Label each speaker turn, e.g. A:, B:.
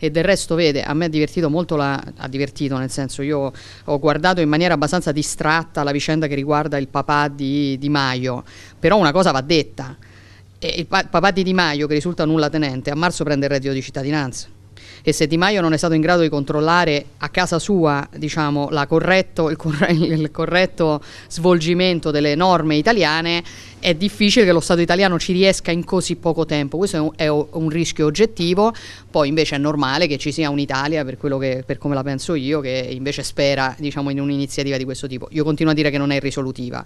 A: e del resto vede, a me ha divertito molto, la, ha divertito nel senso io ho guardato in maniera abbastanza distratta la vicenda che riguarda il papà di Di Maio, però una cosa va detta, e il papà di Di Maio che risulta nulla tenente a marzo prende il reddito di cittadinanza e se Di Maio non è stato in grado di controllare a casa sua diciamo, corretto, il, corre il, corretto svolgimento delle norme italiane, è difficile che lo Stato italiano ci riesca in così poco tempo. Questo è un, è un rischio oggettivo, poi invece è normale che ci sia un'Italia, per, per, come la penso io, che invece spera diciamo, in un'iniziativa di questo tipo. Io continuo a dire che non è risolutiva,